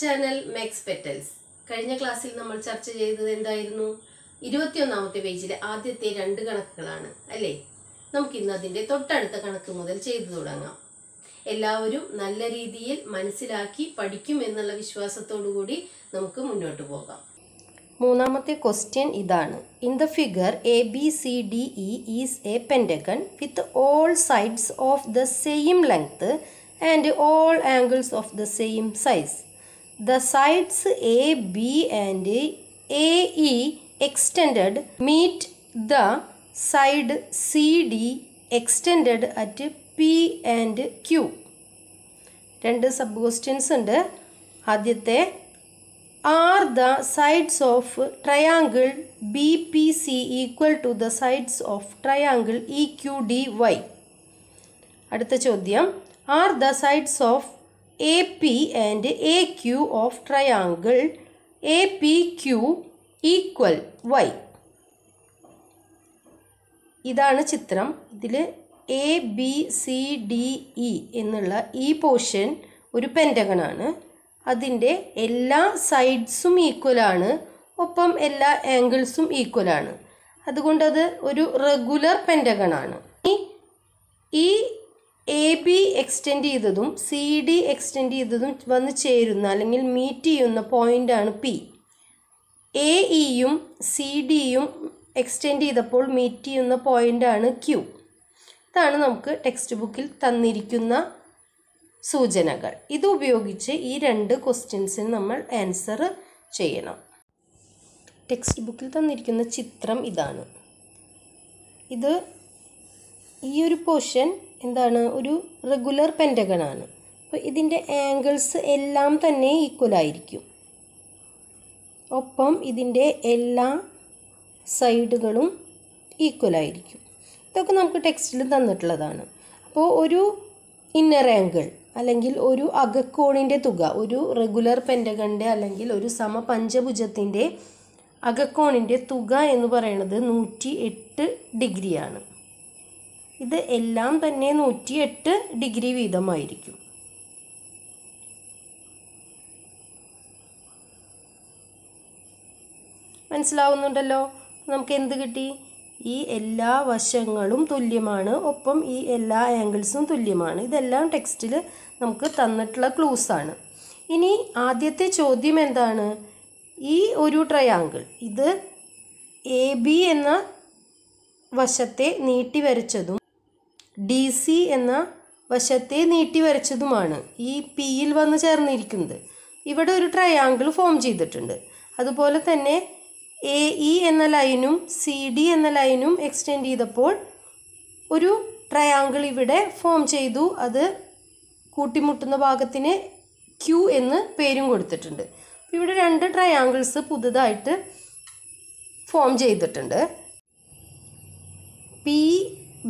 Channel മെക്സ് petals കഴിഞ്ഞ ക്ലാസ്സിൽ നമ്മൾ ചർച്ച ചെയ്തത് എന്തായിരുന്നു ഇരുപത്തിയൊന്നാമത്തെ പേജിലെ ആദ്യത്തെ രണ്ട് കണക്കുകളാണ് അല്ലേ നമുക്ക് ഇന്ന് അതിൻ്റെ തൊട്ടടുത്ത കണക്ക് മുതൽ ചെയ്തു തുടങ്ങാം എല്ലാവരും നല്ല രീതിയിൽ മനസ്സിലാക്കി പഠിക്കും എന്നുള്ള വിശ്വാസത്തോടു കൂടി നമുക്ക് മുന്നോട്ട് പോകാം മൂന്നാമത്തെ ക്വസ്റ്റ്യൻ ഇതാണ് in the figure A B C D E is a pentagon with all sides of the same length and all angles of the same size the sides AB and AE extended meet the side CD extended at P and Q. രണ്ട് sub questions ഉണ്ട് ആദ്യത്തെ are the sides of triangle B P C equal to the sides of triangle E Q D why അടുത്ത ചോദ്യം are the sides of A P and A Q of triangle A P Q equal Y. ഇതാണ് ചിത്രം ഇതിൽ A B C D E എന്നുള്ള ഈ portion ഒരു പെൻറ്റകണാണ് അതിൻ്റെ എല്ലാ സൈഡ്സും ഈക്വലാണ് ഒപ്പം എല്ലാ ആംഗിൾസും ഈക്വലാണ് അതുകൊണ്ട് അത് ഒരു റെഗുലർ പെൻറ്റകണാണ് ഈ എ ബി എക്സ്റ്റെൻഡ് ചെയ്തതും സി ഡി എക്സ്റ്റെൻഡ് ചെയ്തതും വന്ന് ചേരുന്ന അല്ലെങ്കിൽ മീറ്റ് ചെയ്യുന്ന പോയിൻ്റാണ് പി എ ഇയും സി ഡിയും എക്സ്റ്റെൻഡ് ചെയ്തപ്പോൾ മീറ്റ് ചെയ്യുന്ന പോയിൻ്റാണ് ക്യു ഇതാണ് നമുക്ക് ടെക്സ്റ്റ് ബുക്കിൽ തന്നിരിക്കുന്ന സൂചനകൾ ഇത് ഉപയോഗിച്ച് ഈ രണ്ട് ക്വസ്റ്റ്യൻസിന് നമ്മൾ ആൻസർ ചെയ്യണം ടെക്സ്റ്റ് ബുക്കിൽ തന്നിരിക്കുന്ന ചിത്രം ഇതാണ് ഇത് ഈ ഒരു പോർഷൻ എന്താണ് ഒരു റെഗുലർ പെൻറ്റഗണാണ് അപ്പോൾ ഇതിൻ്റെ ആംഗിൾസ് എല്ലാം തന്നെ ഈക്വൽ ആയിരിക്കും ഒപ്പം ഇതിൻ്റെ എല്ലാ സൈഡുകളും ഈക്വൽ ആയിരിക്കും ഇതൊക്കെ നമുക്ക് ടെക്സ്റ്റിൽ തന്നിട്ടുള്ളതാണ് അപ്പോൾ ഒരു ഇന്നർ ആംഗിൾ അല്ലെങ്കിൽ ഒരു അകക്കോണിൻ്റെ തുക ഒരു റെഗുലർ പെൻറ്റഗണിൻ്റെ അല്ലെങ്കിൽ ഒരു സമ പഞ്ചഭുജത്തിൻ്റെ അകക്കോണിൻ്റെ തുക എന്ന് പറയുന്നത് നൂറ്റി എട്ട് ഡിഗ്രിയാണ് ഇത് എല്ലാം തന്നെ നൂറ്റിയെട്ട് ഡിഗ്രി വീതമായിരിക്കും മനസ്സിലാവുന്നുണ്ടല്ലോ നമുക്ക് എന്ത് കിട്ടി ഈ എല്ലാ വശങ്ങളും തുല്യമാണ് ഒപ്പം ഈ എല്ലാ ആംഗിൾസും തുല്യമാണ് ഇതെല്ലാം ടെക്സ്റ്റിൽ നമുക്ക് തന്നിട്ടുള്ള ക്ലൂസാണ് ഇനി ആദ്യത്തെ ചോദ്യം എന്താണ് ഈ ഒരു ട്രയാങ്കിൾ ഇത് എ ബി എന്ന വശത്തെ നീട്ടി വരച്ചതും ഡി സി എന്ന വശത്തെ നീട്ടി വരച്ചതുമാണ് ഈ പിയിൽ വന്ന് ചേർന്നിരിക്കുന്നത് ഇവിടെ ഒരു ട്രയാങ്കിൾ ഫോം ചെയ്തിട്ടുണ്ട് അതുപോലെ തന്നെ എ ഇ e എന്ന ലൈനും സി ഡി എന്ന ലൈനും എക്സ്റ്റെൻഡ് ചെയ്തപ്പോൾ ഒരു ട്രയാങ്കിൾ ഇവിടെ ഫോം ചെയ്തു അത് കൂട്ടിമുട്ടുന്ന ഭാഗത്തിന് ക്യൂ എന്ന് പേരും കൊടുത്തിട്ടുണ്ട് ഇവിടെ രണ്ട് ട്രയാങ്കിൾസ് പുതുതായിട്ട് ഫോം ചെയ്തിട്ടുണ്ട് പി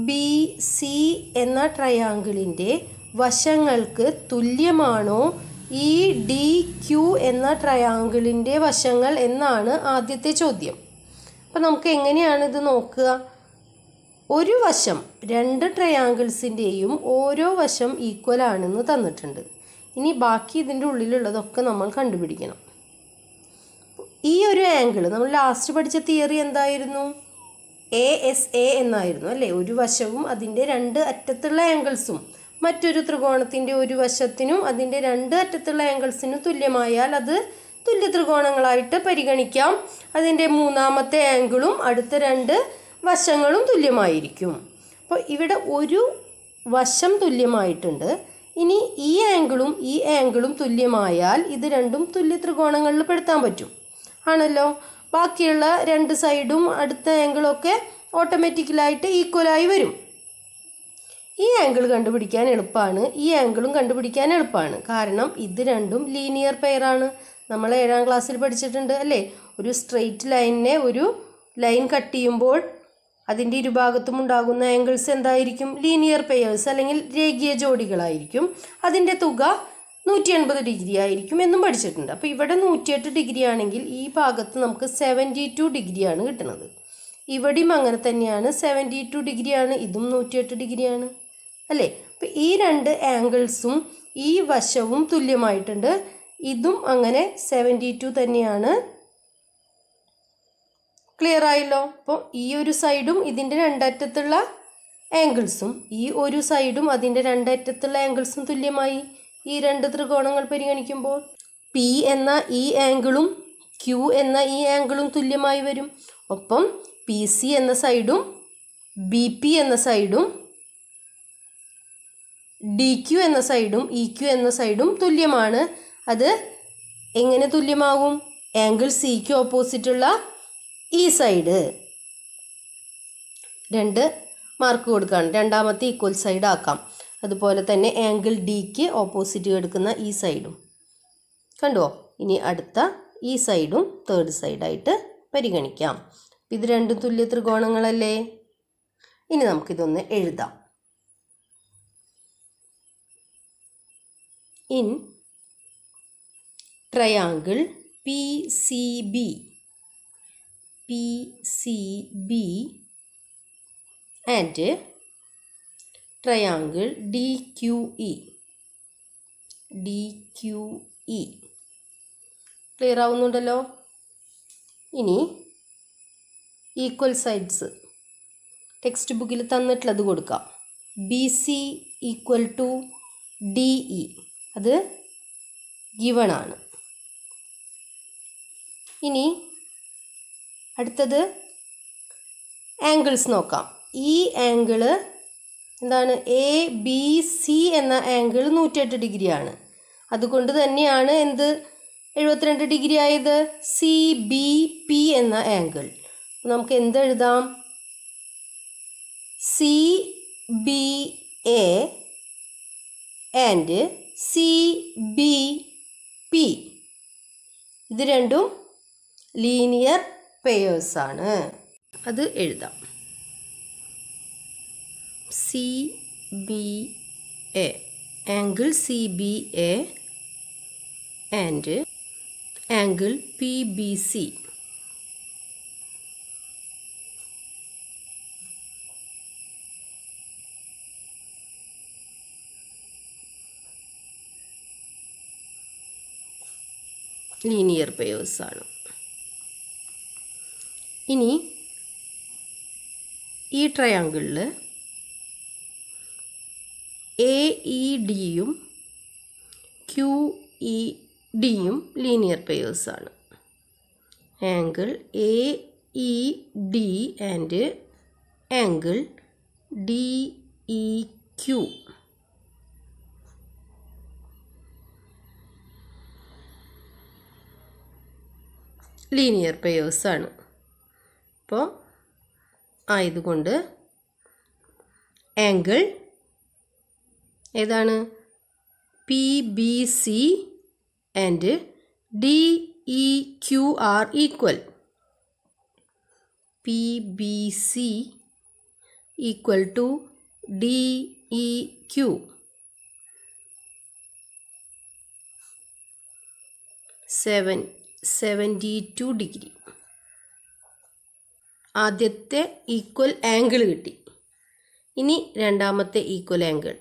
ബി സി എന്ന ട്രയാങ്കിളിൻ്റെ വശങ്ങൾക്ക് തുല്യമാണോ ഇ ഡി ക്യു എന്ന ട്രയാങ്കിളിൻ്റെ വശങ്ങൾ എന്നാണ് ആദ്യത്തെ ചോദ്യം അപ്പോൾ നമുക്ക് എങ്ങനെയാണ് ഇത് നോക്കുക ഒരു വശം രണ്ട് ട്രയാങ്കിൾസിൻ്റെയും ഓരോ വശം ഈക്വൽ ആണെന്ന് തന്നിട്ടുണ്ട് ഇനി ബാക്കി ഇതിൻ്റെ ഉള്ളിലുള്ളതൊക്കെ നമ്മൾ കണ്ടുപിടിക്കണം ഈ ഒരു ആംഗിൾ നമ്മൾ ലാസ്റ്റ് പഠിച്ച തിയറി എന്തായിരുന്നു എ എസ് എ എന്നായിരുന്നു അല്ലേ ഒരു വശവും അതിൻ്റെ രണ്ട് അറ്റത്തുള്ള ആംഗിൾസും മറ്റൊരു ത്രികോണത്തിൻ്റെ ഒരു വശത്തിനും അതിൻ്റെ രണ്ട് അറ്റത്തുള്ള ആംഗിൾസിനും തുല്യമായാൽ അത് തുല്യ ത്രികോണങ്ങളായിട്ട് പരിഗണിക്കാം അതിൻ്റെ മൂന്നാമത്തെ ആംഗിളും അടുത്ത രണ്ട് വശങ്ങളും തുല്യമായിരിക്കും അപ്പോൾ ഇവിടെ ഒരു വശം തുല്യമായിട്ടുണ്ട് ഇനി ഈ ആംഗിളും ഈ ആംഗിളും തുല്യമായാൽ ഇത് രണ്ടും തുല്യ ത്രികോണങ്ങളിൽ പെടുത്താൻ പറ്റും ആണല്ലോ ബാക്കിയുള്ള രണ്ട് സൈഡും അടുത്ത ആംഗിളൊക്കെ ഓട്ടോമാറ്റിക്കലായിട്ട് ഈക്വലായി വരും ഈ ആംഗിൾ കണ്ടുപിടിക്കാൻ എളുപ്പമാണ് ഈ ആംഗിളും കണ്ടുപിടിക്കാൻ എളുപ്പമാണ് കാരണം ഇത് രണ്ടും ലീനിയർ പെയറാണ് നമ്മൾ ഏഴാം ക്ലാസ്സിൽ പഠിച്ചിട്ടുണ്ട് അല്ലേ ഒരു സ്ട്രെയിറ്റ് ലൈനിനെ ഒരു ലൈൻ കട്ട് ചെയ്യുമ്പോൾ അതിൻ്റെ ഇരുഭാഗത്തും ഉണ്ടാകുന്ന ആംഗിൾസ് എന്തായിരിക്കും ലീനിയർ പെയേഴ്സ് അല്ലെങ്കിൽ രേഖീയ ജോഡികളായിരിക്കും അതിൻ്റെ തുക നൂറ്റി എൺപത് ഡിഗ്രി ആയിരിക്കും എന്നും പഠിച്ചിട്ടുണ്ട് അപ്പോൾ ഇവിടെ നൂറ്റിയെട്ട് ഡിഗ്രി ആണെങ്കിൽ ഈ ഭാഗത്ത് നമുക്ക് സെവൻറ്റി ടു ആണ് കിട്ടുന്നത് ഇവിടെയും അങ്ങനെ തന്നെയാണ് സെവൻറ്റി ടു ഡിഗ്രിയാണ് ഇതും നൂറ്റിയെട്ട് ഡിഗ്രിയാണ് അല്ലേ അപ്പോൾ ഈ രണ്ട് ആംഗിൾസും ഈ വശവും തുല്യമായിട്ടുണ്ട് ഇതും അങ്ങനെ സെവൻറ്റി ടു തന്നെയാണ് ക്ലിയർ ആയല്ലോ അപ്പോൾ ഈ ഒരു സൈഡും ഇതിൻ്റെ രണ്ടറ്റത്തുള്ള ആംഗിൾസും ഈ ഒരു സൈഡും അതിൻ്റെ രണ്ടറ്റത്തുള്ള ആംഗിൾസും തുല്യമായി ഈ രണ്ട് ത്രികോണങ്ങൾ പരിഗണിക്കുമ്പോൾ പി എന്ന ഈ ആംഗിളും ക്യു എന്ന ഈ ആംഗിളും തുല്യമായി വരും ഒപ്പം പി സി എന്ന സൈഡും ബി പി എന്ന സൈഡും ഡി ക്യു എന്ന സൈഡും ഇ ക്യു എന്ന സൈഡും തുല്യമാണ് അത് എങ്ങനെ തുല്യമാകും ആംഗിൾ സിക്ക് ഓപ്പോസിറ്റുള്ള ഈ സൈഡ് രണ്ട് മാർക്ക് കൊടുക്കണം രണ്ടാമത്തെ ഈക്വൽ സൈഡ് ആക്കാം അതുപോലെ തന്നെ ആംഗിൾ ഡിക്ക് ഓപ്പോസിറ്റ് എടുക്കുന്ന ഈ സൈഡും കണ്ടുവോ ഇനി അടുത്ത ഈ സൈഡും തേർഡ് സൈഡായിട്ട് പരിഗണിക്കാം ഇത് രണ്ടും തുല്യ ത്രികോണങ്ങളല്ലേ ഇനി നമുക്കിതൊന്ന് എഴുതാം in triangle P C B P C B and triangle D Q E D Q E clear ആവുന്നുണ്ടല്ലോ ഇനി ഈക്വൽ സൈഡ്സ് ടെക്സ്റ്റ് ബുക്കിൽ തന്നിട്ടുള്ളത് കൊടുക്കാം B C equal to D E അത് ഗിവൺ ആണ് ഇനി അടുത്തത് ആംഗിൾസ് നോക്കാം ഈ ആംഗിള് എന്താണ് എ ബി സി എന്ന ആംഗിൾ നൂറ്റെട്ട് ഡിഗ്രിയാണ് അതുകൊണ്ട് തന്നെയാണ് എന്ത് എഴുപത്തിരണ്ട് ഡിഗ്രി ആയത് സി ബി പി എന്ന ആംഗിൾ നമുക്ക് എന്തെഴുതാം C B A and C B P ഇത് രണ്ടും ലീനിയർ പേയേഴ്സാണ് അത് എഴുതാം C B A angle C B A and angle P B C linear പേഴ്സാണ് ഇനി ഈ ട്രയാങ്കിളിൽ എ ഇ ഡിയും ക്യു ഇ ഡിയും ലീനിയർ പെയേഴ്സാണ് angle A E D and angle D E Q linear പെയേഴ്സാണ് അപ്പോൾ ആയതുകൊണ്ട് ആംഗിൾ ഏതാണ് P B C and D E Q are equal P B C equal to D E Q seven seventy two degree ആദ്യത്തെ equal angle കിട്ടി ഇനി രണ്ടാമത്തെ equal angle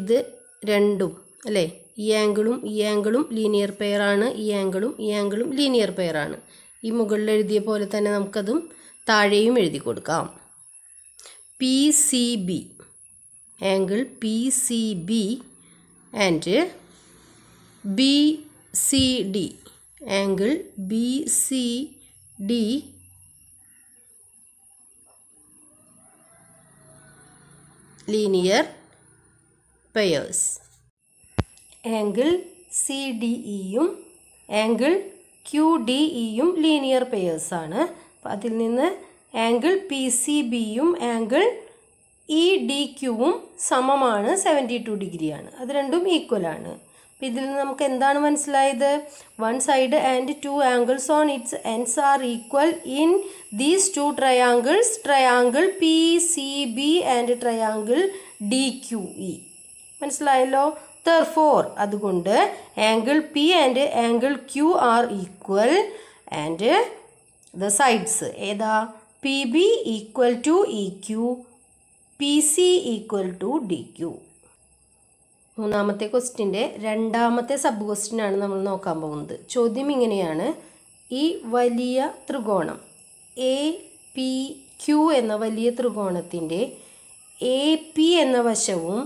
ഇത് രണ്ടും അല്ലേ ഈ ആംഗിളും ഈ ആംഗിളും ലീനിയർ പെയറാണ് ഈ ആംഗിളും ഈ ആംഗിളും ലീനിയർ പെയറാണ് ഈ മുകളിൽ എഴുതിയ പോലെ തന്നെ നമുക്കതും താഴെയും എഴുതി കൊടുക്കാം P C B angle P C B and B C D angle B C D linear pairs angle C D ഇയും ആംഗിൾ ക്യു ഡി ഇയും ലീനിയർ പെയേഴ്സ് ആണ് അതിൽ നിന്ന് ആംഗിൾ പി സി ബിയും ആംഗിൾ ഇ ഡി ക്യുവും സമമാണ് seventy to ഡിഗ്രിയാണ് അത് രണ്ടും ഈക്വലാണ് അപ്പോൾ ഇതിൽ നിന്ന് നമുക്ക് എന്താണ് മനസ്സിലായത് one side and two angles on its ends are equal in these two triangles triangle P C B and triangle D Q E മനസ്സിലായല്ലോ ദർ ഫോർ അതുകൊണ്ട് angle P and angle Q are equal and the sides ഏതാ P B equal to E Q P C equal to D Q മൂന്നാമത്തെ ക്വസ്റ്റിൻ്റെ രണ്ടാമത്തെ sub ക്വസ്റ്റിനാണ് നമ്മൾ നോക്കാൻ പോകുന്നത് ചോദ്യം ഇങ്ങനെയാണ് ഈ വലിയ ത്രികോണം എ പി ക്യു എന്ന വലിയ ത്രികോണത്തിൻ്റെ എ പി എന്ന വശവും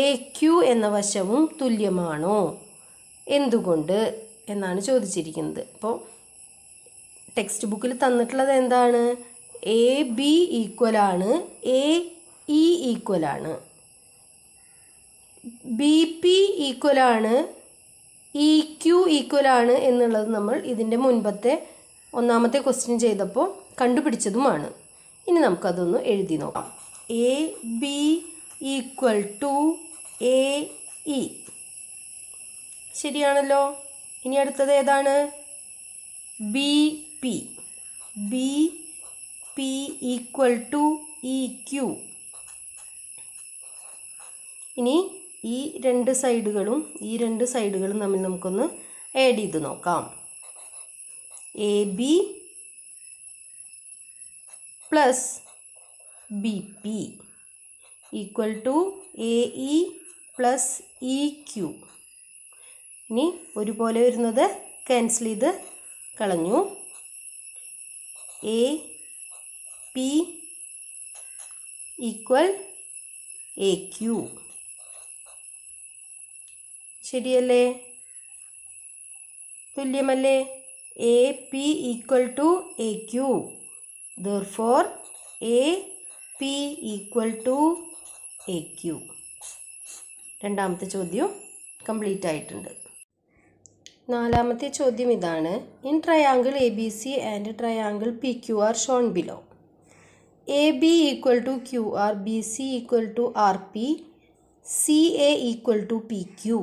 എ ക്യു എന്ന വശവും തുല്യമാണോ എന്തുകൊണ്ട് എന്നാണ് ചോദിച്ചിരിക്കുന്നത് അപ്പോൾ ടെക്സ്റ്റ് ബുക്കിൽ തന്നിട്ടുള്ളത് എന്താണ് എ ബി ഈക്വൽ ആണ് എ ഇ e ഈക്വൽ ആണ് ബി പി ഈക്വൽ ആണ് ഇ ക്യു ഈക്വൽ ആണ് എന്നുള്ളത് നമ്മൾ ഇതിൻ്റെ മുൻപത്തെ ഒന്നാമത്തെ ക്വസ്റ്റ്യൻ ചെയ്തപ്പോൾ കണ്ടുപിടിച്ചതുമാണ് ഇനി നമുക്കതൊന്ന് എഴുതി നോക്കാം A B equal to A E ശരിയാണല്ലോ ഇനി അടുത്തത് ഏതാണ് B P B P equal to E Q ഇനി ഈ രണ്ട് സൈഡുകളും ഈ രണ്ട് സൈഡുകളും തമ്മിൽ നമുക്കൊന്ന് ആഡ് ചെയ്ത് നോക്കാം A B plus B P equal to A E plus E Q ഇനി ഒരുപോലെ വരുന്നത് ക്യാൻസൽ ചെയ്ത് കളഞ്ഞു A P equal A Q ശരിയല്ലേ തുല്യമല്ലേ A P equal to A Q therefore A P equal to A Q രണ്ടാമത്തെ ചോദ്യം complete ആയിട്ടുണ്ട് നാലാമത്തെ ചോദ്യം ഇതാണ് in triangle A B C and triangle P Q R shown below A B equal to Q R B C equal to R P C A equal to P Q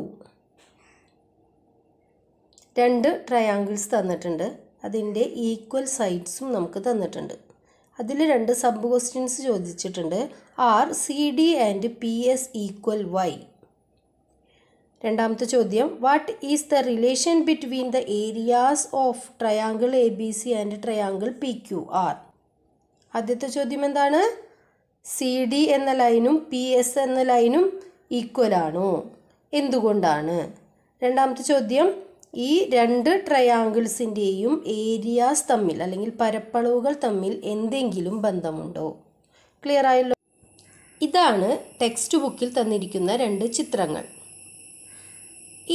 രണ്ട് triangles തന്നിട്ടുണ്ട് അതിൻ്റെ equal സൈഡ്സും നമുക്ക് തന്നിട്ടുണ്ട് അതിൽ രണ്ട് sub questions ചോദിച്ചിട്ടുണ്ട് R C D and P S equal why രണ്ടാമത്തെ ചോദ്യം what is the relation between the areas of triangle A B C and triangle P Q R ആദ്യത്തെ ചോദ്യം എന്താണ് സി ഡി എന്ന ലൈനും പി എസ് എന്ന ലൈനും ഈക്വൽ ആണോ എന്തുകൊണ്ടാണ് രണ്ടാമത്തെ ചോദ്യം ഈ രണ്ട് ട്രയാങ്കിൾസിൻ്റെയും ഏരിയാസ് തമ്മിൽ അല്ലെങ്കിൽ പരപ്പളവുകൾ തമ്മിൽ എന്തെങ്കിലും ബന്ധമുണ്ടോ ക്ലിയർ ആയല്ലോ ഇതാണ് ടെക്സ്റ്റ് ബുക്കിൽ തന്നിരിക്കുന്ന രണ്ട് ചിത്രങ്ങൾ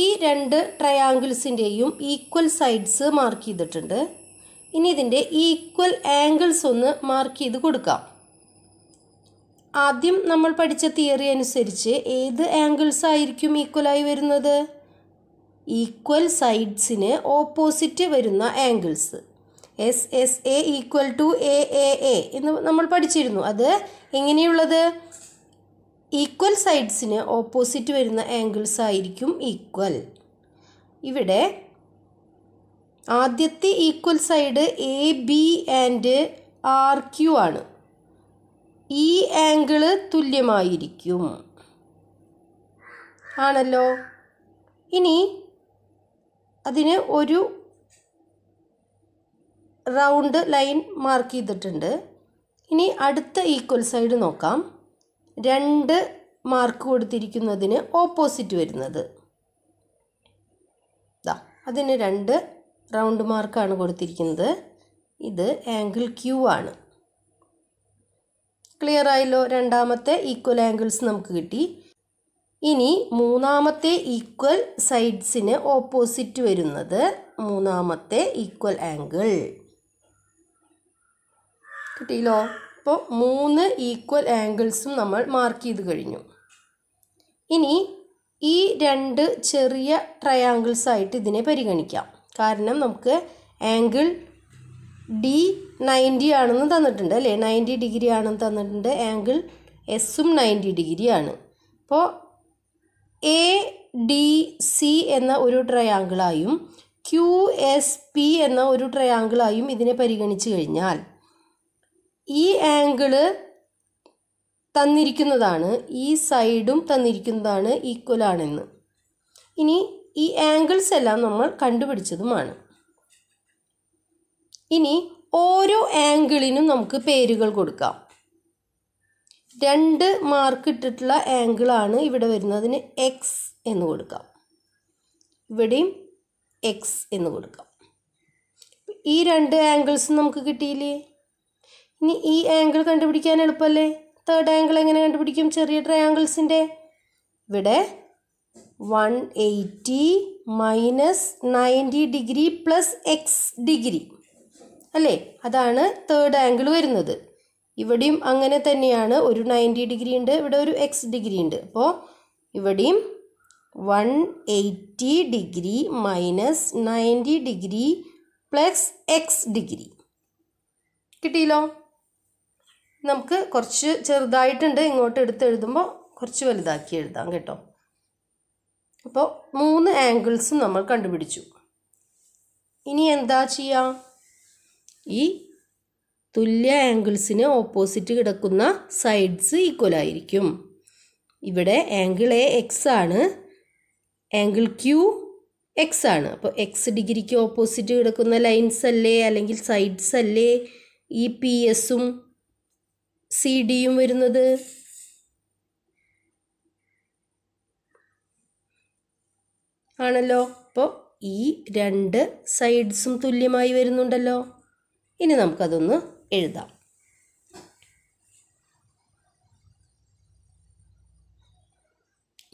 ഈ രണ്ട് ട്രയാങ്കിൾസിൻ്റെയും ഈക്വൽ സൈഡ്സ് മാർക്ക് ചെയ്തിട്ടുണ്ട് ഇനി ഇതിൻ്റെ ഈക്വൽ ആംഗിൾസ് ഒന്ന് മാർക്ക് ചെയ്ത് കൊടുക്കാം ആദ്യം നമ്മൾ പഠിച്ച തിയറി അനുസരിച്ച് ഏത് ആംഗിൾസ് ആയിരിക്കും ഈക്വലായി വരുന്നത് ഈക്വൽ സൈഡ്സിന് ഓപ്പോസിറ്റ് വരുന്ന angles S S A equal to A A A എന്ന് നമ്മൾ പഠിച്ചിരുന്നു അത് എങ്ങനെയുള്ളത് ഈക്വൽ സൈഡ്സിന് ഓപ്പോസിറ്റ് വരുന്ന ആംഗിൾസ് ആയിരിക്കും ഈക്വൽ ഇവിടെ ആദ്യത്തെ equal side A B and R Q ആണ് ഈ ആംഗിൾ തുല്യമായിരിക്കും ആണല്ലോ ഇനി അതിന് ഒരു റൗണ്ട് ലൈൻ മാർക്ക് ചെയ്തിട്ടുണ്ട് ഇനി അടുത്ത ഈക്വൽ സൈഡ് നോക്കാം രണ്ട് മാർക്ക് കൊടുത്തിരിക്കുന്നതിന് ഓപ്പോസിറ്റ് വരുന്നത് ഇതാ അതിന് രണ്ട് റൗണ്ട് മാർക്കാണ് കൊടുത്തിരിക്കുന്നത് ഇത് ആംഗിൾ ക്യൂ ആണ് ക്ലിയർ ആയല്ലോ രണ്ടാമത്തെ ഈക്വൽ ആംഗിൾസ് നമുക്ക് കിട്ടി ഇനി മൂന്നാമത്തെ ഈക്വൽ സൈഡ്സിന് ഓപ്പോസിറ്റ് വരുന്നത് മൂന്നാമത്തെ ഈക്വൽ ആംഗിൾ കിട്ടിയില്ലോ അപ്പോൾ മൂന്ന് ഈക്വൽ ആംഗിൾസും നമ്മൾ മാർക്ക് ചെയ്ത് കഴിഞ്ഞു ഇനി ഈ രണ്ട് ചെറിയ ട്രയാങ്കിൾസായിട്ട് ആയിട്ട് ഇതിനെ പരിഗണിക്കാം കാരണം നമുക്ക് ആംഗിൾ ഡി നയൻറ്റി ആണെന്ന് തന്നിട്ടുണ്ട് അല്ലേ നയൻറ്റി ഡിഗ്രി ആണെന്ന് തന്നിട്ടുണ്ട് ആംഗിൾ എസും നയൻറ്റി ഡിഗ്രി ആണ് അപ്പോൾ എ ഡി സി എന്ന ഒരു ട്രയാങ്കിളായും ക്യു എസ് പി എന്ന ഒരു ട്രയാങ്കിളായും ഇതിനെ പരിഗണിച്ചു കഴിഞ്ഞാൽ ഈ ആംഗിള് തന്നിരിക്കുന്നതാണ് ഈ സൈഡും തന്നിരിക്കുന്നതാണ് ഈക്വൽ ആണെന്ന് ഇനി ഈ ആംഗിൾസ് എല്ലാം നമ്മൾ കണ്ടുപിടിച്ചതുമാണ് ഇനി ഓരോ ആംഗിളിനും നമുക്ക് പേരുകൾ കൊടുക്കാം രണ്ട് മാർക്ക് ഇട്ടിട്ടുള്ള ആംഗിളാണ് ഇവിടെ വരുന്നത് അതിന് എക്സ് എന്ന് കൊടുക്കാം ഇവിടെയും എക്സ് എന്ന് കൊടുക്കാം ഈ രണ്ട് ആംഗിൾസ് നമുക്ക് കിട്ടിയില്ലേ ഇനി ഈ ആംഗിൾ കണ്ടുപിടിക്കാൻ എളുപ്പമല്ലേ തേർഡ് ആംഗിൾ എങ്ങനെ കണ്ടുപിടിക്കും ചെറിയ ട്രയാംഗിൾസിൻ്റെ ഇവിടെ one eighty minus ninety degree plus X degree അല്ലേ അതാണ് തേർഡ് ആംഗിൾ വരുന്നത് ഇവിടെയും അങ്ങനെ തന്നെയാണ് ഒരു നയൻറ്റി ഡിഗ്രി ഉണ്ട് ഇവിടെ ഒരു എക്സ് ഡിഗ്രി ഉണ്ട് അപ്പോൾ ഇവിടെയും one eighty degree minus ninety degree plus X degree കിട്ടിയല്ലോ നമുക്ക് കുറച്ച് ചെറുതായിട്ടുണ്ട് ഇങ്ങോട്ട് എടുത്ത് എഴുതുമ്പോൾ കുറച്ച് വലുതാക്കി എഴുതാം കേട്ടോ അപ്പോൾ മൂന്ന് ആംഗിൾസും നമ്മൾ കണ്ടുപിടിച്ചു ഇനി എന്താ ചെയ്യുക ഈ തുല്യ ആംഗിൾസിന് ഓപ്പോസിറ്റ് കിടക്കുന്ന സൈഡ്സ് ഈക്വൽ ആയിരിക്കും ഇവിടെ ആംഗിൾ എ എക്സ് ആണ് ആംഗിൾ ക്യൂ എക്സ് ആണ് അപ്പോൾ എക്സ് ഡിഗ്രിക്ക് ഓപ്പോസിറ്റ് കിടക്കുന്ന ലൈൻസ് അല്ലേ അല്ലെങ്കിൽ സൈഡ്സ് അല്ലേ ഈ പി എസും സി ഡിയും വരുന്നത് ആണല്ലോ അപ്പോൾ ഈ രണ്ട് സൈഡ്സും തുല്യമായി വരുന്നുണ്ടല്ലോ ഇനി നമുക്കതൊന്ന് എഴുതാം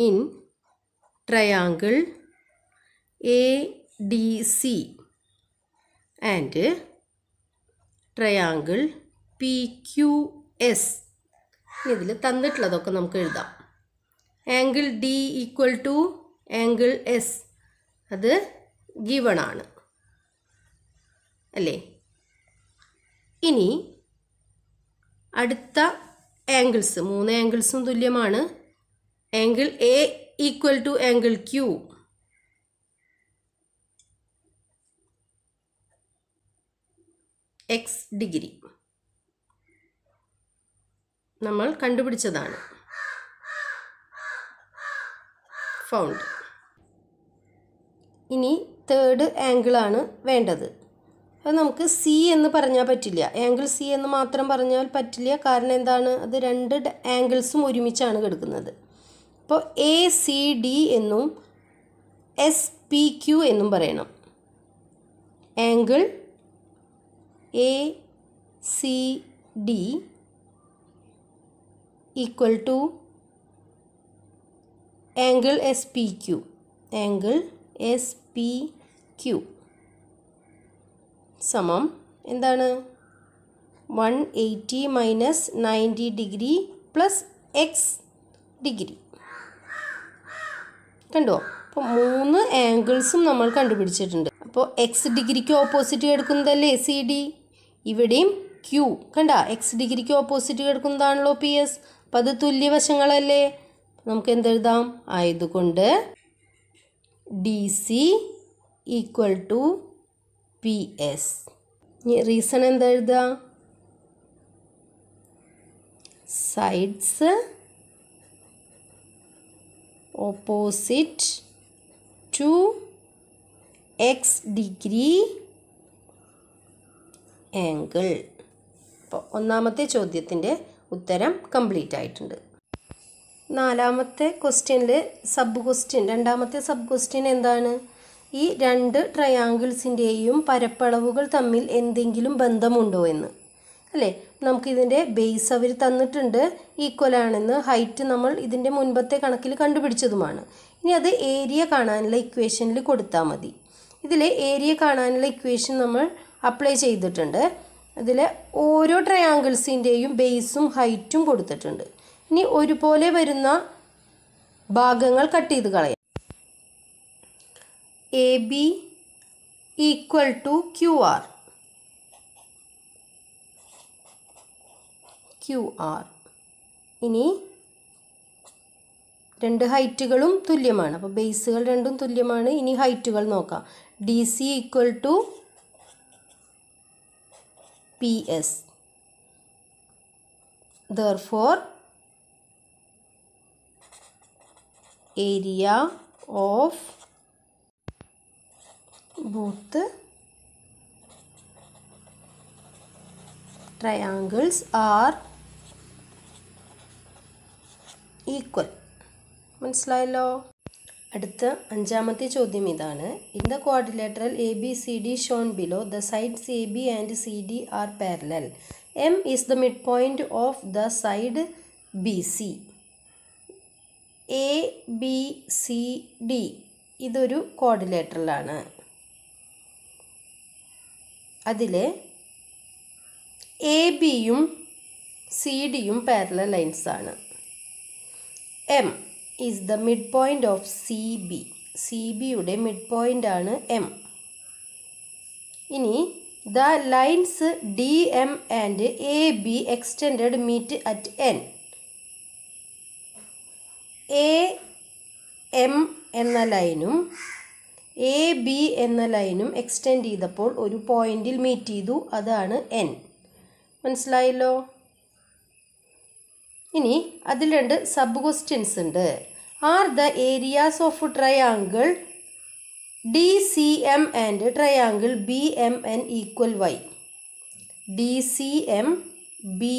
in triangle A D C and triangle P Q S ഇതിൽ തന്നിട്ടുള്ളതൊക്കെ നമുക്ക് എഴുതാം angle D equal to angle S അത് ഗിവൺ ആണ് അല്ലേ ഇനി അടുത്ത ആംഗിൾസ് മൂന്ന് ആംഗിൾസും തുല്യമാണ് angle A equal to angle Q X degree നമ്മൾ കണ്ടുപിടിച്ചതാണ് ഫൗണ്ട് ഇനി തേർഡ് ആംഗിളാണ് വേണ്ടത് അത് നമുക്ക് സി എന്ന് പറഞ്ഞാൽ പറ്റില്ല ആംഗിൾ സി എന്ന് മാത്രം പറഞ്ഞാൽ പറ്റില്ല കാരണം എന്താണ് അത് രണ്ട് ആംഗിൾസും ഒരുമിച്ചാണ് കിടക്കുന്നത് അപ്പോൾ എ സി ഡി എന്നും എസ് പി ക്യു എന്നും പറയണം angle A C D equal to angle S P Q angle S P Q സമം എന്താണ് one eighty minus ninety degree plus X degree കണ്ടോ അപ്പോൾ മൂന്ന് ആംഗിൾസും നമ്മൾ കണ്ടുപിടിച്ചിട്ടുണ്ട് അപ്പോൾ എക്സ് ഡിഗ്രിക്ക് ഓപ്പോസിറ്റ് കിടക്കുന്നതല്ലേ സി ഡി ഇവിടെയും ക്യൂ കണ്ട എക്സ് ഡിഗ്രിക്ക് ഓപ്പോസിറ്റ് കിടക്കുന്നതാണല്ലോ പി എസ് അപ്പം അത് തുല്യവശങ്ങളല്ലേ നമുക്ക് എന്തെഴുതാം ആയതുകൊണ്ട് D C equal to P S ഇനി റീസൺ എന്താ എഴുതുക sides opposite to X degree angle അപ്പോൾ ഒന്നാമത്തെ ചോദ്യത്തിൻ്റെ ഉത്തരം കംപ്ലീറ്റ് ആയിട്ടുണ്ട് നാലാമത്തെ ക്വസ്റ്റ്യനിൽ സബ് ക്വസ്റ്റ്യൻ രണ്ടാമത്തെ സബ് ക്വസ്റ്റ്യൻ എന്താണ് ഈ രണ്ട് ട്രയാങ്കിൾസിൻ്റെയും പരപ്പളവുകൾ തമ്മിൽ എന്തെങ്കിലും ബന്ധമുണ്ടോ എന്ന് അല്ലേ നമുക്കിതിൻ്റെ ബേസ് അവർ തന്നിട്ടുണ്ട് ഈക്വലാണെന്ന് ആണെന്ന് ഹൈറ്റ് നമ്മൾ ഇതിൻ്റെ മുൻപത്തെ കണക്കിൽ കണ്ടുപിടിച്ചതുമാണ് ഇനി അത് ഏരിയ കാണാനുള്ള ഇക്വേഷനിൽ കൊടുത്താൽ മതി ഇതിലെ ഏരിയ കാണാനുള്ള ഇക്വേഷൻ നമ്മൾ അപ്ലൈ ചെയ്തിട്ടുണ്ട് അതിൽ ഓരോ ട്രയാങ്കിൾസിൻ്റെയും ബേസും ഹൈറ്റും കൊടുത്തിട്ടുണ്ട് ഇനി ഒരുപോലെ വരുന്ന ഭാഗങ്ങൾ കട്ട് ചെയ്ത് കളയാം A B equal to Q R Q R ഇനി രണ്ട് ഹൈറ്റുകളും തുല്യമാണ് അപ്പോൾ ബേസുകൾ രണ്ടും തുല്യമാണ് ഇനി ഹൈറ്റുകൾ നോക്കാം D C equal to P S therefore area of both triangles are equal മനസ്സിലായല്ലോ അടുത്ത അഞ്ചാമത്തെ ചോദ്യം ഇതാണ് in the quadrilateral A B C D shown below the sides A B and C D are parallel M is the mid point of the side B C A B C D ഇതൊരു കോർഡിലേറ്ററിലാണ് അതിൽ A ബിയും C ഡിയും parallel ആണ് M is the mid point of C B C ബിയുടെ mid point ആണ് M ഇനി the lines D M and A B extend meet at N A M എന്ന ലൈനും എ ബി എന്ന ലൈനും എക്സ്റ്റെൻഡ് ചെയ്തപ്പോൾ ഒരു പോയിന്റിൽ മീറ്റ് ചെയ്തു അതാണ് എൻ മനസ്സിലായല്ലോ ഇനി അതിൽ രണ്ട് സബ് ക്വസ്റ്റ്യൻസ് ഉണ്ട് are the areas of triangle D C M and triangle B M N equal why D C M B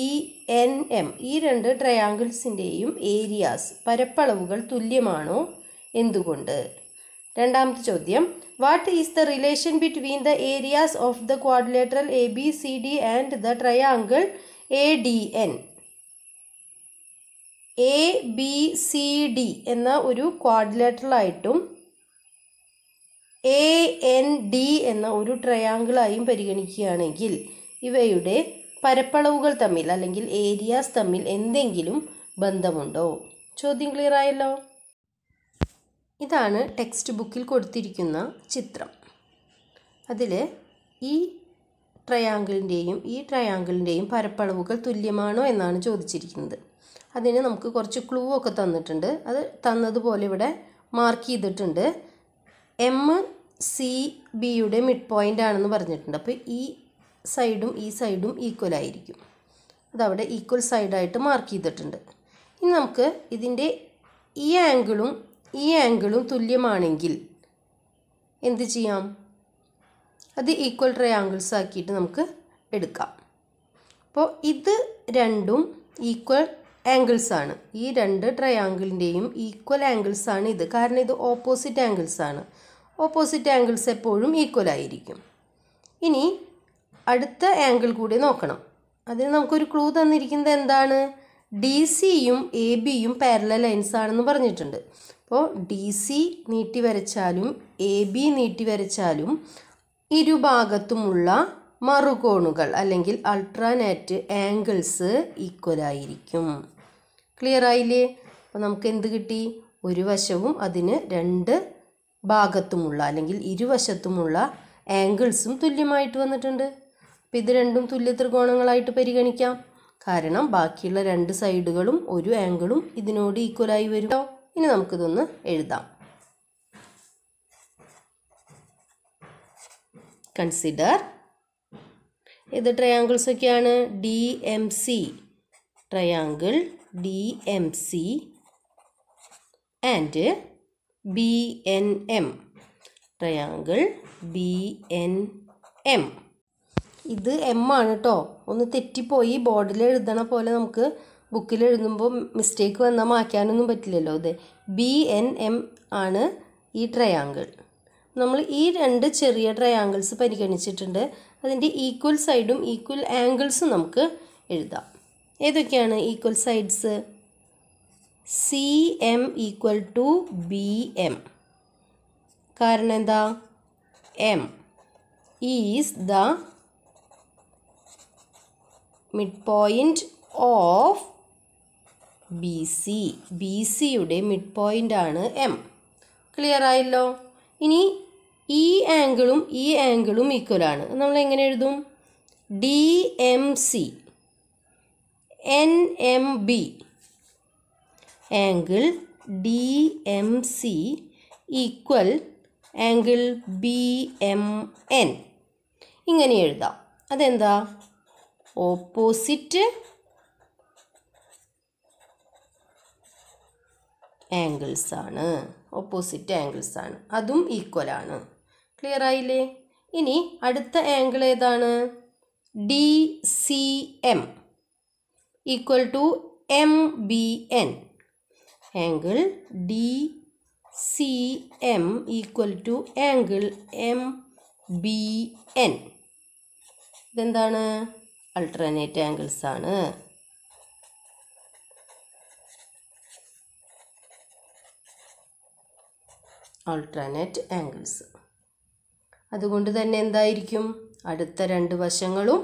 N M ഈ രണ്ട് ട്രയാങ്കിൾസിൻ്റെയും ഏരിയാസ് പരപ്പളവുകൾ തുല്യമാണോ എന്തുകൊണ്ട് രണ്ടാമത്തെ ചോദ്യം what is the relation between the areas of the quadrilateral A B C D and the triangle A D N A B C D എന്ന ഒരു ക്വാഡിലേറ്ററലായിട്ടും എ എൻ ഡി എന്ന ഒരു ട്രയാങ്കിളായും പരിഗണിക്കുകയാണെങ്കിൽ ഇവയുടെ പരപ്പളവുകൾ തമ്മിൽ അല്ലെങ്കിൽ ഏരിയാസ് തമ്മിൽ എന്തെങ്കിലും ബന്ധമുണ്ടോ ചോദ്യം ക്ലിയർ ആയല്ലോ ഇതാണ് ടെക്സ്റ്റ് ബുക്കിൽ കൊടുത്തിരിക്കുന്ന ചിത്രം അതിൽ ഈ ട്രയാങ്കിളിൻ്റെയും ഈ ട്രയാങ്കിളിൻ്റെയും പരപ്പളവുകൾ തുല്യമാണോ എന്നാണ് ചോദിച്ചിരിക്കുന്നത് അതിന് നമുക്ക് കുറച്ച് ക്ലൂ ഒക്കെ തന്നിട്ടുണ്ട് അത് തന്നതുപോലെ ഇവിടെ മാർക്ക് ചെയ്തിട്ടുണ്ട് എം സി ബിയുടെ മിഡ് പോയിൻ്റ് ആണെന്ന് പറഞ്ഞിട്ടുണ്ട് അപ്പോൾ ഈ സൈഡും ഈ സൈഡും ഈക്വൽ ആയിരിക്കും അതവിടെ ഈക്വൽ സൈഡായിട്ട് മാർക്ക് ചെയ്തിട്ടുണ്ട് ഇനി നമുക്ക് ഇതിൻ്റെ ഈ ആംഗിളും ഈ ആംഗിളും തുല്യമാണെങ്കിൽ എന്ത് ചെയ്യാം അത് ഈക്വൽ ആംഗിൾസ് ആക്കിയിട്ട് നമുക്ക് എടുക്കാം അപ്പോൾ ഇത് രണ്ടും ഈക്വൽ ആംഗിൾസ് ആണ് ഈ രണ്ട് ആംഗിളിൻ്റെയും ഈക്വൽ ആംഗിൾസ് ആണ് ഇത് കാരണം ഇത് ഓപ്പോസിറ്റ് ആംഗിൾസ് ആണ് ഓപ്പോസിറ്റ് ആംഗിൾസ് എപ്പോഴും ഈക്വൽ ആയിരിക്കും ഇനി അടുത്ത ആംഗിൾ കൂടി നോക്കണം അതിന് നമുക്കൊരു ക്ലൂ തന്നിരിക്കുന്നത് എന്താണ് ഡി സിയും എ ബിയും പാരല ലൈൻസ് ആണെന്ന് പറഞ്ഞിട്ടുണ്ട് അപ്പോൾ ഡി സി നീട്ടി വരച്ചാലും എ ബി നീട്ടി വരച്ചാലും ഇരുഭാഗത്തുമുള്ള മറുകോണുകൾ അല്ലെങ്കിൽ അൾട്രാനാറ്റ് ആംഗിൾസ് ഈക്വൽ ആയിരിക്കും ക്ലിയർ ആയില്ലേ അപ്പോൾ നമുക്ക് എന്ത് കിട്ടി ഒരു വശവും അതിന് രണ്ട് ഭാഗത്തുമുള്ള അല്ലെങ്കിൽ ഇരുവശത്തുമുള്ള ആംഗിൾസും തുല്യമായിട്ട് വന്നിട്ടുണ്ട് അപ്പം ഇത് രണ്ടും തുല്യ ത്രികോണങ്ങളായിട്ട് പരിഗണിക്കാം കാരണം ബാക്കിയുള്ള രണ്ട് സൈഡുകളും ഒരു ആംഗിളും ഇതിനോട് ഈക്വലായി വരും ഇനി നമുക്കിതൊന്ന് എഴുതാം കൺസിഡർ ഇത് ഒക്കെയാണ് D M C triangle D M C and B N M triangle B N M ഇത് എം ആണ് കേട്ടോ ഒന്ന് തെറ്റിപ്പോയി ബോർഡിൽ എഴുതണ പോലെ നമുക്ക് ബുക്കിൽ എഴുതുമ്പോൾ മിസ്റ്റേക്ക് വന്നാൽ മാറ്റാനൊന്നും പറ്റില്ലല്ലോ അതെ ബി എൻ എം ആണ് ഈ ട്രയാങ്കിൾ നമ്മൾ ഈ രണ്ട് ചെറിയ ട്രയാങ്കിൾസ് പരിഗണിച്ചിട്ടുണ്ട് അതിൻ്റെ ഈക്വൽ സൈഡും ഈക്വൽ ആംഗിൾസും നമുക്ക് എഴുതാം ഏതൊക്കെയാണ് equal sides C M equal to B M കാരണം എന്താ M is the mid point of B C B സിയുടെ മിഡ് ആണ് എം ക്ലിയർ ആയല്ലോ ഇനി ഈ ആംഗിളും ഈ ആംഗിളും ഈക്വലാണ് നമ്മൾ എങ്ങനെ എഴുതും D M C N M B angle D M C equal angle B M N ഇങ്ങനെ എഴുതാം അതെന്താ ഓപ്പോസിറ്റ് ആംഗിൾസ് ആണ് ഓപ്പോസിറ്റ് ആംഗിൾസ് ആണ് അതും ഈക്വൽ ആണ് ക്ലിയർ ആയില്ലേ ഇനി അടുത്ത ആംഗിൾ ഏതാണ് D C M equal to M B N angle D C M equal to angle M B N ഇതെന്താണ് അൾട്ടർനേറ്റ് ആംഗിൾസ് ആണ് ആൾട്ടർനേറ്റ് ആംഗിൾസ് അതുകൊണ്ട് തന്നെ എന്തായിരിക്കും അടുത്ത രണ്ട് വശങ്ങളും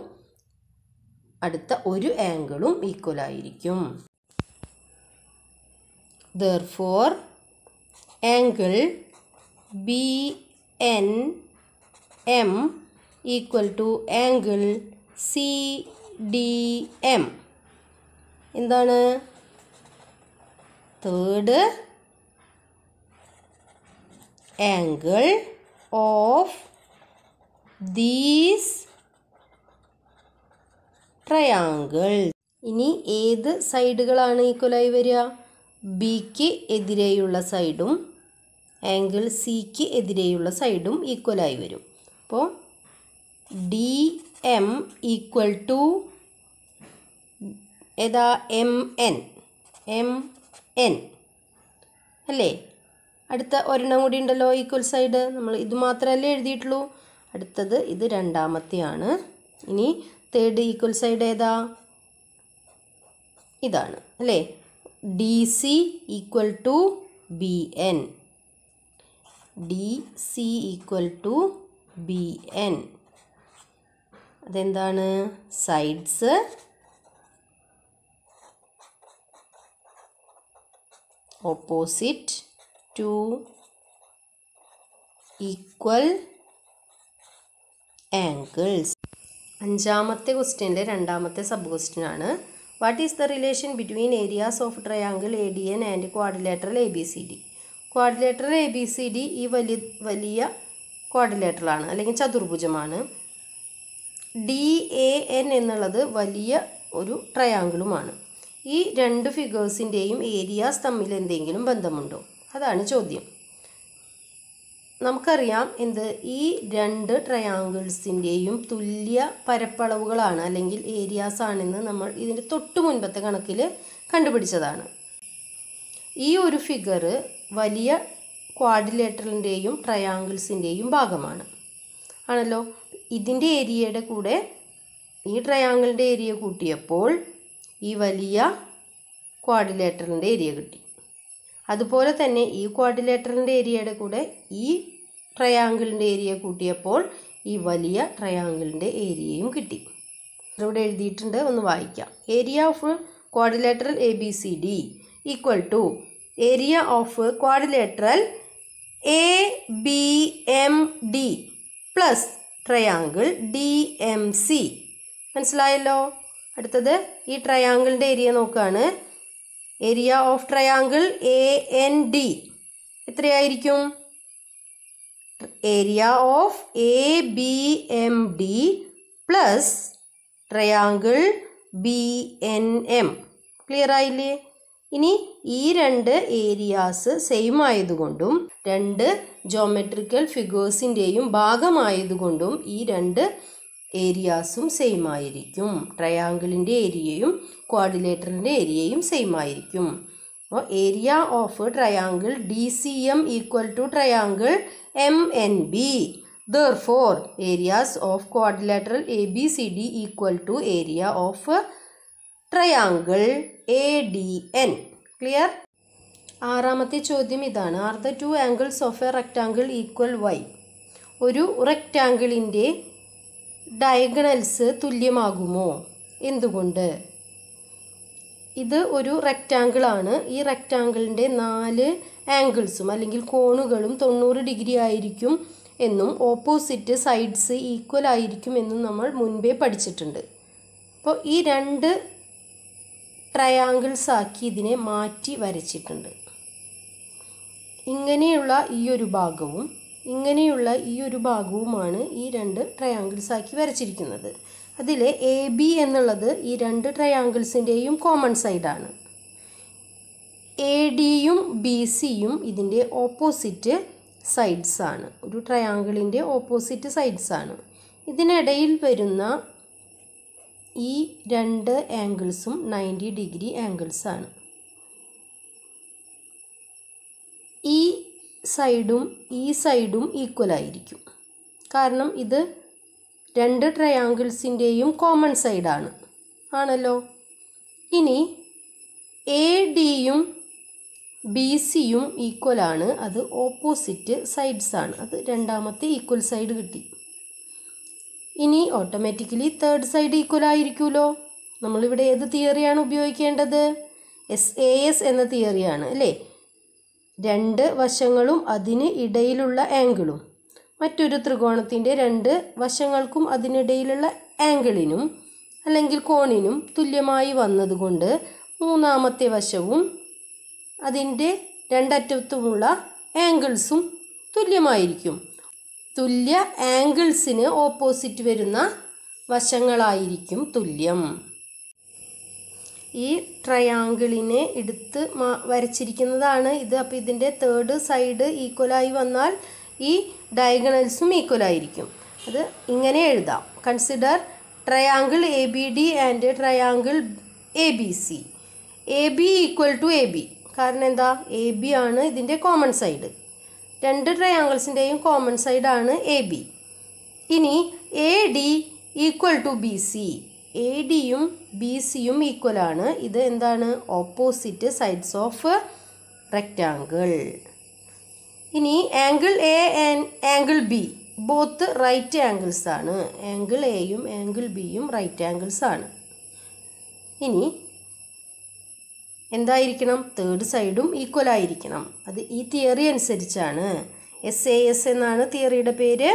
അടുത്ത ഒരു ആംഗിളും ഈക്വൽ ആയിരിക്കും for angle B N M equal to angle C D M എന്താണ് third angle of these triangles ഇനി ഏത് സൈഡുകളാണ് ഈക്വലായി വരിക ബിക്ക് എതിരെയുള്ള സൈഡും ആംഗിൾ സിക്ക് എതിരെയുള്ള സൈഡും ഈക്വലായി വരും അപ്പോൾ ഡി എം ഈക്വൽ ടു ഏതാ എം എൻ എം എൻ അല്ലേ അടുത്ത ഒരെണ്ണം കൂടി ഉണ്ടല്ലോ ഈക്വൽ സൈഡ് നമ്മൾ ഇത് മാത്രമല്ലേ എഴുതിയിട്ടുള്ളൂ അടുത്തത് ഇത് രണ്ടാമത്തെയാണ് ഇനി തേർഡ് ഈക്വൽ സൈഡ് ഏതാ ഇതാണ് അല്ലേ D C equal to B N D C equal to B N അതെന്താണ് sides opposite to equal angles അഞ്ചാമത്തെ ക്വസ്റ്റ്യൻ്റെ രണ്ടാമത്തെ സബ് ക്വസ്റ്റ്യൻ ആണ് what is the relation between areas of triangle A D N and quadrilateral A B C D quadrilateral A B C D ഈ വലിയ വലിയ ക്വാഡിലേറ്ററലാണ് അല്ലെങ്കിൽ ചതുർഭുജമാണ് D A N എന്നുള്ളത് വലിയ ഒരു ട്രയാങ്കിളുമാണ് ഈ രണ്ട് ഫിഗേഴ്സിൻ്റെയും ഏരിയാസ് തമ്മിൽ എന്തെങ്കിലും ബന്ധമുണ്ടോ അതാണ് ചോദ്യം നമുക്കറിയാം എന്ത് ഈ രണ്ട് ട്രയാങ്കിൾസിൻ്റെയും തുല്യ പരപ്പളവുകളാണ് അല്ലെങ്കിൽ ഏരിയാസ് ആണെന്ന് നമ്മൾ ഇതിൻ്റെ തൊട്ട് മുൻപത്തെ കണക്കിൽ കണ്ടുപിടിച്ചതാണ് ഈ ഒരു ഫിഗർ വലിയ ക്വാഡിലേറ്ററിൻ്റെയും ട്രയാങ്കിൾസിൻ്റെയും ഭാഗമാണ് ആണല്ലോ ഇതിൻ്റെ ഏരിയയുടെ കൂടെ ഈ ട്രയാങ്കിളിൻ്റെ ഏരിയ കൂട്ടിയപ്പോൾ ഈ വലിയ ക്വാഡിലേറ്ററിൻ്റെ ഏരിയ കിട്ടി അതുപോലെ തന്നെ ഈ ക്വാഡിലേറ്ററിൻ്റെ ഏരിയയുടെ കൂടെ ഈ ട്രയാങ്കിളിൻ്റെ ഏരിയ കൂട്ടിയപ്പോൾ ഈ വലിയ ട്രയാങ്കിളിൻ്റെ ഏരിയയും കിട്ടി ഇവിടെ എഴുതിയിട്ടുണ്ട് ഒന്ന് വായിക്കാം area of quadrilateral A B C D equal to area of quadrilateral A B M D plus triangle D M C മനസ്സിലായല്ലോ അടുത്തത് ഈ ട്രയാങ്കിളിൻ്റെ ഏരിയ നോക്കുകയാണ് area of triangle A N D എത്രയായിരിക്കും area of A B M D plus triangle B N M clear ആയില്ലേ ഇനി ഈ രണ്ട് ഏരിയാസ് സെയിം ആയതുകൊണ്ടും രണ്ട് ജോമെട്രിക്കൽ ഫിഗേഴ്സിൻ്റെയും ഭാഗമായതുകൊണ്ടും ഈ രണ്ട് ഏരിയാസും സെയിം ആയിരിക്കും ട്രയാങ്കിളിൻ്റെ ഏരിയയും ക്വാഡിലേറ്ററിൻ്റെ ഏരിയയും സെയിം ആയിരിക്കും അപ്പോൾ area of triangle D C M equal to triangle M N B for areas of quadrilateral A B C D equal to area of triangle A D N clear ആറാമത്തെ ചോദ്യം ഇതാണ് are the two angles of a rectangle equal why ഒരു റെക്റ്റാങ്കിളിൻ്റെ diagonals തുല്യമാകുമോ എന്തുകൊണ്ട് ഇത് ഒരു ആണ് ഈ റെക്റ്റാങ്കിളിൻ്റെ നാല് ആംഗിൾസും അല്ലെങ്കിൽ കോണുകളും തൊണ്ണൂറ് ഡിഗ്രി ആയിരിക്കും എന്നും ഓപ്പോസിറ്റ് സൈഡ്സ് ഈക്വൽ ആയിരിക്കും എന്നും നമ്മൾ മുൻപേ പഠിച്ചിട്ടുണ്ട് അപ്പോൾ ഈ രണ്ട് ട്രയാങ്കിൾസ് ആക്കി ഇതിനെ മാറ്റി വരച്ചിട്ടുണ്ട് ഇങ്ങനെയുള്ള ഈ ഒരു ഭാഗവും ഇങ്ങനെയുള്ള ഈ ഒരു ഭാഗവുമാണ് ഈ രണ്ട് ട്രയാങ്കിൾസ് ആക്കി വരച്ചിരിക്കുന്നത് അതിൽ എ ബി എന്നുള്ളത് ഈ രണ്ട് ട്രയാങ്കിൾസിൻ്റെയും കോമൺ സൈഡാണ് എ ഡിയും ബി സിയും ഇതിൻ്റെ ഓപ്പോസിറ്റ് സൈഡ്സ് ആണ് ഒരു ട്രയാങ്കിളിൻ്റെ ഓപ്പോസിറ്റ് സൈഡ്സ് ആണ് ഇതിനിടയിൽ വരുന്ന ഈ രണ്ട് ആംഗിൾസും നയൻറ്റി ഡിഗ്രി ആംഗിൾസ് ആണ് ഈ സൈഡും ഈ സൈഡും ഈക്വൽ ആയിരിക്കും കാരണം ഇത് രണ്ട് ട്രയാങ്കിൾസിൻ്റെയും കോമൺ സൈഡാണ് ആണല്ലോ ഇനി എ ഡിയും ബി സിയും ഈക്വൽ ആണ് അത് ഓപ്പോസിറ്റ് സൈഡ്സ് ആണ് അത് രണ്ടാമത്തെ ഈക്വൽ സൈഡ് കിട്ടി ഇനി ഓട്ടോമാറ്റിക്കലി തേർഡ് സൈഡ് ഈക്വൽ ആയിരിക്കുമല്ലോ നമ്മളിവിടെ ഏത് തിയറിയാണ് ഉപയോഗിക്കേണ്ടത് എസ് എ എസ് എന്ന തിയറിയാണ് അല്ലേ രണ്ട് വശങ്ങളും അതിന് ഇടയിലുള്ള ആംഗിളും മറ്റൊരു ത്രികോണത്തിൻ്റെ രണ്ട് വശങ്ങൾക്കും അതിനിടയിലുള്ള ആംഗിളിനും അല്ലെങ്കിൽ കോണിനും തുല്യമായി വന്നതുകൊണ്ട് മൂന്നാമത്തെ വശവും അതിൻ്റെ രണ്ടറ്റത്തുമുള്ള ആംഗിൾസും തുല്യമായിരിക്കും തുല്യ ആംഗിൾസിന് ഓപ്പോസിറ്റ് വരുന്ന വശങ്ങളായിരിക്കും തുല്യം ഈ ട്രയാങ്കിളിനെ എടുത്ത് വരച്ചിരിക്കുന്നതാണ് ഇത് അപ്പോൾ ഇതിൻ്റെ തേർഡ് സൈഡ് ഈക്വലായി വന്നാൽ ഈ ഡയഗണൽസും ഈക്വലായിരിക്കും അത് ഇങ്ങനെ എഴുതാം consider triangle A B D and triangle A B C A B equal to A B കാരണം എന്താ എ ബി ആണ് ഇതിൻ്റെ കോമൺ സൈഡ് രണ്ട് ട്രയാങ്കിൾസിൻ്റെയും കോമൺ സൈഡാണ് എ ബി ഇനി A D equal to B C A ഡിയും ബി സിയും ഈക്വൽ ആണ് ഇത് എന്താണ് ഓപ്പോസിറ്റ് സൈഡ്സ് ഓഫ് റെക്റ്റാങ്കിൾ ഇനി angle A and angle B both right angles ആണ് ആംഗിൾ എയും ആംഗിൾ ബിയും റൈറ്റ് ആംഗിൾസ് ആണ് ഇനി എന്തായിരിക്കണം തേർഡ് സൈഡും ഈക്വൽ ആയിരിക്കണം അത് ഈ തിയറി അനുസരിച്ചാണ് എസ് എ എസ് എന്നാണ് തിയറിയുടെ പേര്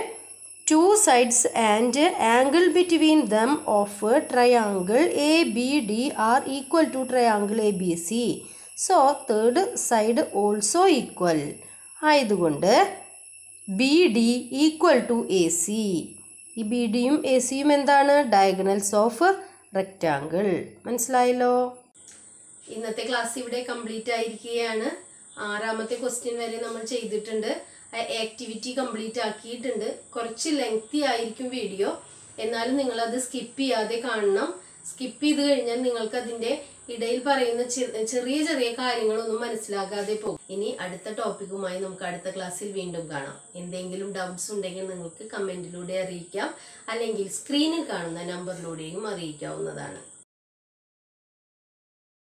two sides and angle between them of triangle A B D are equal to triangle A B C so third side also equal ആയതുകൊണ്ട് B D equal to A C ഈ B ഡിയും A സിയും എന്താണ് diagonals of rectangle മനസ്സിലായല്ലോ ഇന്നത്തെ class ഇവിടെ complete ആയിരിക്കുകയാണ് ആറാമത്തെ ക്വസ്റ്റ്യൻ വരെ നമ്മൾ ചെയ്തിട്ടുണ്ട് ആക്ടിവിറ്റി കംപ്ലീറ്റ് ആക്കിയിട്ടുണ്ട് കുറച്ച് ലെങ്തി ആയിരിക്കും വീഡിയോ എന്നാലും നിങ്ങളത് സ്കിപ്പ് ചെയ്യാതെ കാണണം സ്കിപ്പ് ചെയ്ത് കഴിഞ്ഞാൽ നിങ്ങൾക്ക് അതിൻ്റെ ഇടയിൽ പറയുന്ന ചെറിയ ചെറിയ കാര്യങ്ങളൊന്നും മനസ്സിലാകാതെ പോകും ഇനി അടുത്ത ടോപ്പിക്കുമായി നമുക്ക് അടുത്ത ക്ലാസ്സിൽ വീണ്ടും കാണാം എന്തെങ്കിലും ഡൗട്ട്സ് ഉണ്ടെങ്കിൽ നിങ്ങൾക്ക് കമൻറ്റിലൂടെ അറിയിക്കാം അല്ലെങ്കിൽ സ്ക്രീനിൽ കാണുന്ന നമ്പറിലൂടെയും അറിയിക്കാവുന്നതാണ്